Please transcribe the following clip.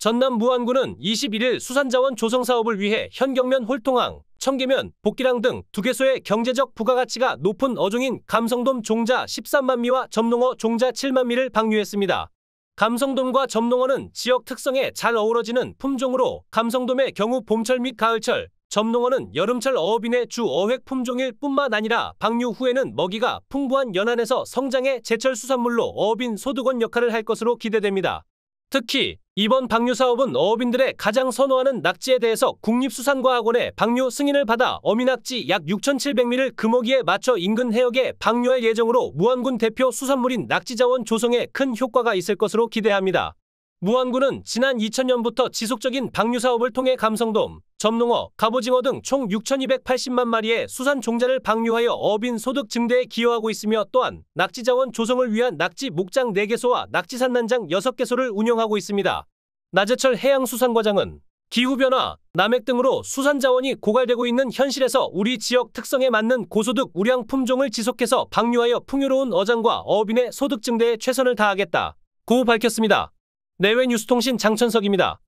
전남 무안군은 21일 수산자원 조성 사업을 위해 현경면 홀통항, 청계면, 복기랑 등 두 개소의 경제적 부가가치가 높은 어종인 감성돔 종자 13만 미와 점농어 종자 7만 미를 방류했습니다. 감성돔과 점농어는 지역 특성에 잘 어우러지는 품종으로 감성돔의 경우 봄철 및 가을철, 점농어는 여름철 어업인의 주 어획 품종일 뿐만 아니라 방류 후에는 먹이가 풍부한 연안에서 성장해 제철 수산물로 어업인 소득원 역할을 할 것으로 기대됩니다. 특히 이번 방류 사업은 어업인들의 가장 선호하는 낙지에 대해서 국립수산과학원의 방류 승인을 받아 어미낙지 약 6,700미를 금어기에 맞춰 인근 해역에 방류할 예정으로 무안군 대표 수산물인 낙지자원 조성에 큰 효과가 있을 것으로 기대합니다. 무안군은 지난 2000년부터 지속적인 방류 사업을 통해 감성돔, 점농어, 갑오징어 등 총 6,280만 마리의 수산 종자를 방류하여 어빈 소득 증대에 기여하고 있으며 또한 낙지 자원 조성을 위한 낙지 목장 4개소와 낙지 산란장 6개소를 운영하고 있습니다. 나재철 해양수산과장은 기후변화, 남핵 등으로 수산자원이 고갈되고 있는 현실에서 우리 지역 특성에 맞는 고소득 우량 품종을 지속해서 방류하여 풍요로운 어장과 어빈의 소득 증대에 최선을 다하겠다. 고 밝혔습니다. 내외 뉴스통신 장천석입니다.